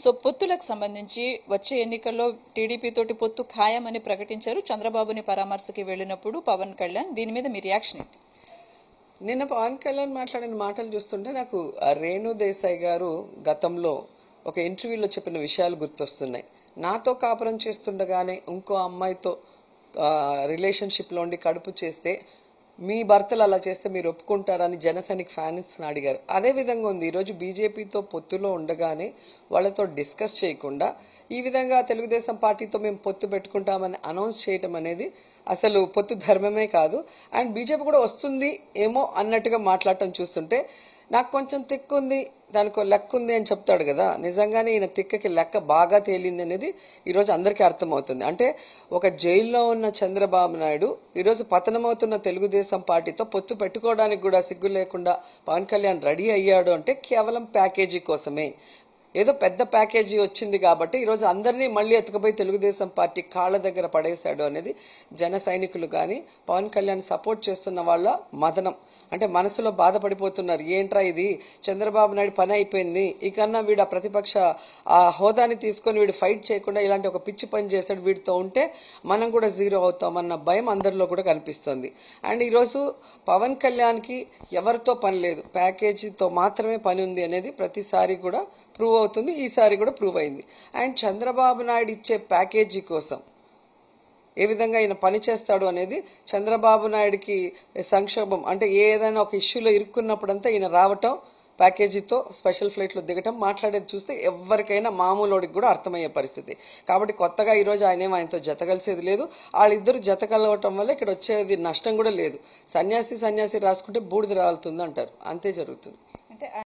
so పొత్తులకు సంబంధించి వచ్చే ఎన్నికల్లో టీడీపీ తోటి పొత్తు ఖాయమని ప్రకటించారు చంద్రబాబుని పరామర్శకి వెళ్ళినప్పుడు పవన్ కళ్యాణ్ దీని మీద మీ రియాక్షన్ ఏంటి నిన్న పవన్ కళ్యాణ్ మాట్లాడిన మాటలు చూస్తుంటే నాకు రేణు దేశాయ్ గారు గతంలో ఒక ఇంటర్వ్యూలో చెప్పిన విషయాలు గుర్తొస్తున్నాయి నాతో కాపురం చేస్తుండగానే ఇంకో అమ్మాయితో రిలేషన్షిప్లో ఉండి కడుపు చేస్తే మీ భర్తలు అలా చేస్తే మీరు ఒప్పుకుంటారని జనసైనిక్ ఫ్యాన్స్ అడిగారు అదే విధంగా ఉంది ఈరోజు బీజేపీతో పొత్తులో ఉండగానే వాళ్ళతో డిస్కస్ చేయకుండా ఈ విధంగా తెలుగుదేశం పార్టీతో మేము పొత్తు పెట్టుకుంటామని అనౌన్స్ చేయటం అనేది అసలు పొత్తు ధర్మమే కాదు అండ్ బీజేపీ కూడా వస్తుంది ఏమో అన్నట్టుగా మాట్లాడటం చూస్తుంటే నాకు కొంచెం తిక్కు ఉంది దానికో లెక్క ఉంది అని చెప్తాడు కదా నిజంగానే ఈయన తిక్కకి లెక్క బాగా తేలింది అనేది ఈరోజు అందరికీ అర్థమవుతుంది అంటే ఒక జైల్లో ఉన్న చంద్రబాబు నాయుడు ఈరోజు పతనమవుతున్న తెలుగుదేశం పార్టీతో పొత్తు పెట్టుకోవడానికి కూడా సిగ్గు లేకుండా పవన్ కళ్యాణ్ రెడీ అయ్యాడు అంటే కేవలం ప్యాకేజీ కోసమే ఏదో పెద్ద ప్యాకేజీ వచ్చింది కాబట్టి ఈరోజు అందరినీ మళ్ళీ ఎత్తుకుపోయి తెలుగుదేశం పార్టీ కాళ్ళ దగ్గర పడేశాడు అనేది జన సైనికులు కానీ పవన్ కళ్యాణ్ సపోర్ట్ చేస్తున్న వాళ్ళ మదనం అంటే మనసులో బాధపడిపోతున్నారు ఏంట్రా ఇది చంద్రబాబు నాయుడు పని అయిపోయింది ఇకన్నా వీడు ఆ ప్రతిపక్ష ఆ హోదాని తీసుకొని వీడు ఫైట్ చేయకుండా ఇలాంటి ఒక పిచ్చి పని చేశాడు వీడితో ఉంటే మనం కూడా జీరో అవుతామన్న భయం అందరిలో కూడా కనిపిస్తుంది అండ్ ఈరోజు పవన్ కళ్యాణ్కి ఎవరితో పని లేదు ప్యాకేజీతో మాత్రమే పని ఉంది అనేది ప్రతిసారి కూడా ప్రూవ్ అవుతుంది ఈసారి కూడా ప్రూవ్ అయింది అండ్ చంద్రబాబు నాయుడు ఇచ్చే ప్యాకేజీ కోసం ఏ విధంగా ఈయన పని చేస్తాడు అనేది చంద్రబాబు నాయుడికి సంక్షోభం అంటే ఏదైనా ఒక ఇష్యూలో ఇరుక్కున్నప్పుడంతా ఈయన రావటం ప్యాకేజీతో స్పెషల్ ఫ్లైట్లో దిగటం మాట్లాడేది చూస్తే ఎవరికైనా మామూలుడికి కూడా అర్థమయ్యే పరిస్థితి కాబట్టి కొత్తగా ఈరోజు ఏమో ఆయనతో జతగలిసేది లేదు వాళ్ళిద్దరు కలవటం వల్ల ఇక్కడ వచ్చేది నష్టం కూడా లేదు సన్యాసి సన్యాసి రాసుకుంటే బూడిద రాలుతుంది అంటారు అంతే జరుగుతుంది అంటే